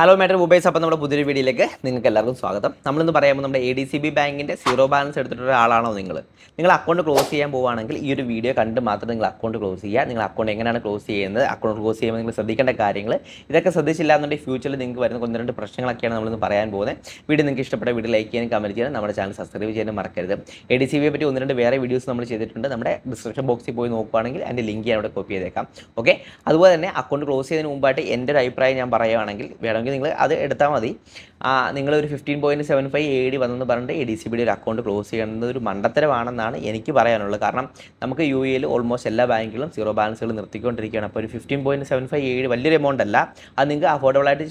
hello murder mobiles അപ്പം നമ്മുടെ പുതിയൊരു വീഡിയോയിലേക്ക് നിങ്ങൾക്ക് എല്ലാവർക്കും സ്വാഗതം നമ്മളിന്ന് പറയുമ്പോൾ നമ്മുടെ എ ഡി സി ബി ബാങ്കിൻ്റെ സീറോ ബാലൻസ് എടുത്തിട്ടുള്ള ആളാണോ നിങ്ങൾ നിങ്ങൾ അക്കൗണ്ട് ക്ലോസ് ചെയ്യാൻ പോവുകയാണെങ്കിൽ ഈ ഒരു വീഡിയോ കണ്ട് മാത്രം നിങ്ങൾ അക്കൗണ്ട് ക്ലോസ് ചെയ്യുക നിങ്ങൾ അക്കൗണ്ട് എങ്ങനെയാണ് ക്ലോസ് ചെയ്യുന്നത് അക്കൗണ്ട് ക്ലോസ് ചെയ്യുമ്പോൾ നിങ്ങൾ ശ്രദ്ധിക്കേണ്ട കാര്യങ്ങൾ ഇതൊക്കെ ശ്രദ്ധിച്ചില്ല എന്നുണ്ടെങ്കിൽ ഫ്യൂച്ചറിൽ നിങ്ങൾക്ക് വരുന്ന ഒന്ന് രണ്ട് പ്രശ്നങ്ങളൊക്കെയാണ് നമ്മളിന്ന് പറയാൻ പോകുന്നത് വീഡിയോ നിങ്ങൾക്ക് ഇഷ്ടപ്പെട്ട വീഡിയോ ലൈക്ക് ചെയ്യാനും കമൻറ്റ് ചെയ്യാനും നമ്മുടെ ചാനൽ സബ്സ്ക്രൈബ് ചെയ്യാനും മറക്കരുത് എ ഡി സി ബിയെ പറ്റി ഒന്ന് രണ്ട് വേറെ വീഡിയോസ് നമ്മൾ ചെയ്തിട്ടുണ്ട് നമ്മുടെ ഡിസ്ക്രിപ്ഷൻ ബോക്സിൽ പോയി നോക്കുകയാണെങ്കിൽ അതിൻ്റെ ലിങ്ക് ഞാൻ അവിടെ കോപ്പി ചെയ്തേക്കാം ഓക്കെ അതുപോലെ തന്നെ അക്കൗണ്ട് ക്ലോസ് ചെയ്തതിന് മുമ്പായിട്ട് എൻ്റെ ഒരു അഭിപ്രായം ഞാൻ പറയുകയാണെങ്കിൽ വേണമെങ്കിൽ വേണമെങ്കിൽ നിങ്ങൾ അത് എടുത്താൽ മതി ഒരു fifteen point seven five A D വന്നെന്ന് പറഞ്ഞിട്ട് എ ഡി സി ബിയുടെ ഒരു അക്കൗണ്ട് ക്ലോസ് ചെയ്യുന്നത് ഒരു മണ്ടത്തരമാണെന്നാണ് എനിക്ക് പറയാനുള്ളത് കാരണം നമുക്ക് യു എയിൽ ഓൾമോസ്റ്റ് എല്ലാ ബാങ്കുകളും സീറോ ബാലൻസുകൾ നിർത്തിക്കൊണ്ടിരിക്കുകയാണ് അപ്പോൾ ഒരു fifteen point seven five A D വലിയൊരു എമൗണ്ട് അല്ല അത് നിങ്ങൾക്ക് അഫോർഡബിൾ ആയിട്ട്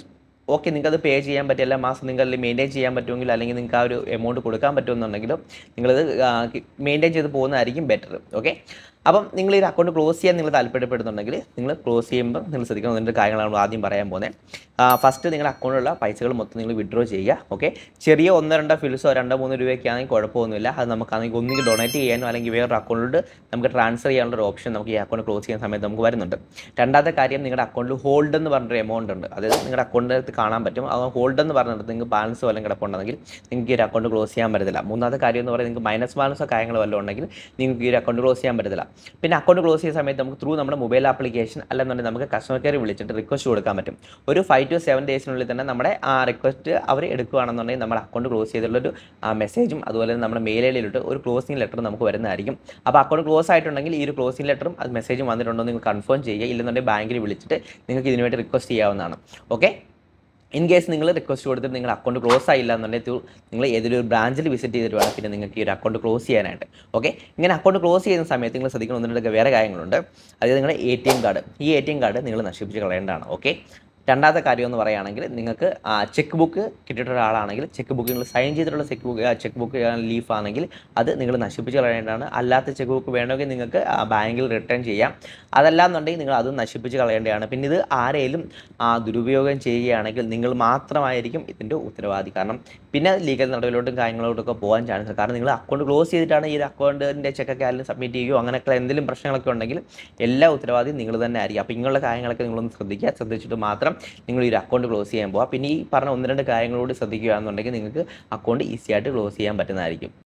ഓക്കെ നിങ്ങൾക്ക് അത് പേ ചെയ്യാൻ പറ്റും എല്ലാ മാസം നിങ്ങൾക്ക് മെയിൻറ്റെയിൻ ചെയ്യാൻ പറ്റുമെങ്കിൽ അല്ലെങ്കിൽ നിങ്ങൾക്ക് ആ ഒരു എമൗണ്ട് കൊടുക്കാൻ പറ്റുമെന്നുണ്ടെങ്കിലും നിങ്ങളത് മെയിൻറ്റെയിൻ ചെയ്ത് പോകുന്നതായിരിക്കും ബെറ്റർ ഓക്കെ അപ്പം നിങ്ങൾ ഈ അക്കൗണ്ട് ക്ലോസ് ചെയ്യാൻ നിങ്ങൾ താല്പര്യപ്പെടുന്നുണ്ടെങ്കിൽ നിങ്ങൾ ക്ലോസ് ചെയ്യുമ്പോൾ നിങ്ങൾ ശ്രദ്ധിക്കണം അതിൻ്റെ കാര്യങ്ങളാണ് നമ്മൾ ആദ്യം പറയാൻ പോകുന്നത് ഫസ്റ്റ് നിങ്ങളുടെ അക്കൗണ്ടിലുള്ള പൈസകൾ മൊത്തം നിങ്ങൾ വിഡ്രോ ചെയ്യുക ഓക്കെ ചെറിയ ഒന്നോ രണ്ടോ ഫിൽസോ രണ്ടോ മൂന്നോ രൂപയൊക്കെ ആണെങ്കിൽ കുഴപ്പമൊന്നുമില്ല അത് ആണെങ്കിൽ ഒന്നുകിൽ ഡൊണേറ്റ് ചെയ്യാനോ അല്ലെങ്കിൽ വേറൊരു അക്കൗണ്ടിലോട്ട് നമുക്ക് ട്രാൻസ്ഫർ ചെയ്യാനുള്ള ഒരു ഓപ്ഷൻ നമുക്ക് ഈ അക്കൗണ്ട് ക്ലോസ് ചെയ്യുന്ന സമയത്ത് നമുക്ക് വരുന്നുണ്ട് രണ്ടാമത്തെ കാര്യം നിങ്ങളുടെ അക്കൗണ്ടിൽ ഹോൾഡ് എന്ന് പറഞ്ഞൊരു എമൗണ്ട് ഉണ്ട് അതായത് നിങ്ങളുടെ അക്കൗണ്ടിനകത്ത് കാണാൻ പറ്റും അത് ഹോൾഡ് എന്ന് പറഞ്ഞിട്ട് നിങ്ങൾക്ക് ബാലൻസ് വല്ലതും കിടപ്പുണ്ടെങ്കിൽ നിങ്ങൾക്ക് ഈ ഒരു അക്കൗണ്ട് ക്ലോസ് ചെയ്യാൻ പറ്റത്തില്ല മൂന്നാമത്തെ കാര്യം എന്ന് പറയുന്നത് നിങ്ങൾക്ക് മൈനസ് ബാലൻസോ കാര്യങ്ങളോ വല്ലതും ഉണ്ടെങ്കിൽ നിങ്ങൾക്ക് ഈ ഒരു അക്കൗണ്ട് ക്ലോസ് ചെയ്യാൻ പറ്റത്തില്ല പിന്നെ അക്കൗണ്ട് ക്ലോസ് ചെയ്യുന്ന സമയത്ത് നമുക്ക് ത്രൂ നമ്മുടെ മൊബൈൽ ആപ്ലിക്കേഷൻ അല്ലെന്നുണ്ടെങ്കിൽ നമുക്ക് കസ്റ്റമർ കെയർ വിളിച്ചിട്ട് റിക്വസ്റ്റ് കൊടുക്കാൻ പറ്റും ഒരു ഫൈവ് ടു സെവൻ ഡേയ്സിനുള്ളിൽ തന്നെ നമ്മുടെ ആ റിക്വസ്റ്റ് അവർ എടുക്കുകയാണെന്നുണ്ടെങ്കിൽ നമ്മുടെ അക്കൗണ്ട് ക്ലോസ് ചെയ്തിട്ടുള്ളൊരു മെസ്സേജും അതുപോലെ തന്നെ നമ്മുടെ മെയിൽ ഒരു ക്ലോസിംഗ് ലെറ്റർ നമുക്ക് വരുന്നതായിരിക്കും അപ്പോൾ അക്കൗണ്ട് ക്ലോസ് ആയിട്ടുണ്ടെങ്കിൽ ഈ ഒരു ക്ലോസിംഗ് ലെറ്ററും അത് മെസ്സേജും വന്നിട്ടുണ്ടോ എന്ന് നിങ്ങൾ കൺഫേം ചെയ്യുക ഇല്ലെന്നുണ്ടെങ്കിൽ ബാങ്കിൽ വിളിച്ചിട്ട് നിങ്ങൾക്ക് ഇതിനുവേണ്ടി റിക്വസ്റ്റ് ചെയ്യാവുന്നതാണ് ഓക്കെ ഇൻ കേസ് നിങ്ങൾ റിക്വസ്റ്റ് കൊടുത്തിട്ട് നിങ്ങളുടെ അക്കൗണ്ട് ക്ലോസ് ആയില്ല എന്നുണ്ടെങ്കിൽ നിങ്ങൾ ഏതൊരു ബ്രാഞ്ചിൽ വിസിറ്റ് ചെയ്തിട്ട് വേണം പിന്നെ നിങ്ങൾക്ക് ഈ ഒരു അക്കൗണ്ട് ക്ലോസ് ചെയ്യാനായിട്ട് ഓക്കെ ഇങ്ങനെ അക്കൗണ്ട് ക്ലോസ് ചെയ്യുന്ന സമയത്ത് നിങ്ങൾ ശ്രദ്ധിക്കണം ഒന്നിട്ടൊക്കെ വേറെ കാര്യങ്ങളുണ്ട് അതായത് നിങ്ങളുടെ എ ടി എം കാർഡ് ഈ എ ടി എം കാർഡ് നിങ്ങൾ നശിപ്പിച്ച് കളയേണ്ടതാണ് ഓക്കെ രണ്ടാമത്തെ കാര്യം എന്ന് പറയുകയാണെങ്കിൽ നിങ്ങൾക്ക് ചെക്ക് ബുക്ക് കിട്ടിയിട്ടുള്ള ആളാണെങ്കിൽ ചെക്ക് ബുക്ക് നിങ്ങൾ സൈൻ ചെയ്തിട്ടുള്ള cheque book cheque book leaf ആണെങ്കിൽ അത് നിങ്ങൾ നശിപ്പിച്ച് കളയേണ്ടതാണ് അല്ലാത്ത ചെക്ക് ബുക്ക് വേണമെങ്കിൽ നിങ്ങൾക്ക് ബാങ്കിൽ റിട്ടേൺ ചെയ്യാം അതല്ലാന്നുണ്ടെങ്കിൽ നിങ്ങൾ അത് നശിപ്പിച്ച് കളയേണ്ടതാണ് പിന്നെ ഇത് ആരെയും ദുരുപയോഗം ചെയ്യുകയാണെങ്കിൽ നിങ്ങൾ മാത്രമായിരിക്കും ഇതിൻ്റെ ഉത്തരവാദി കാരണം പിന്നെ ലീഗൽ നടപടിയിലോട്ടും കാര്യങ്ങളോട്ടൊക്കെ പോകാൻ ചാൻസ് കാരണം നിങ്ങൾ അക്കൗണ്ട് ക്ലോസ് ചെയ്തിട്ടാണ് ഈ അക്കൗണ്ടിൻ്റെ ചെക്കൊക്കെ ആരെങ്കിലും സബ്മിറ്റ് ചെയ്യുകയോ അങ്ങനെയൊക്കെ എന്തെങ്കിലും പ്രശ്നങ്ങളൊക്കെ ഉണ്ടെങ്കിൽ എല്ലാ ഉത്തരവാദിയും നിങ്ങൾ തന്നെ ആയിരിക്കും അപ്പോൾ ഇങ്ങനെയുള്ള കാര്യങ്ങളൊക്കെ നിങ്ങളൊന്ന് ശ്രദ്ധിക്കുക ശ്രദ്ധിച്ചിട്ട് മാത്രം നിങ്ങൾ ഈ ഒരു അക്കൗണ്ട് ക്ലോസ് ചെയ്യാൻ പോവുക പിന്നെ ഈ പറഞ്ഞ ഒന്ന് രണ്ട് കാര്യങ്ങളോട് ശ്രദ്ധിക്കുകയാണെന്നുണ്ടെങ്കിൽ നിങ്ങൾക്ക് അക്കൗണ്ട് ഈസി ആയിട്ട് ക്ലോസ് ചെയ്യാൻ പറ്റുന്നതായിരിക്കും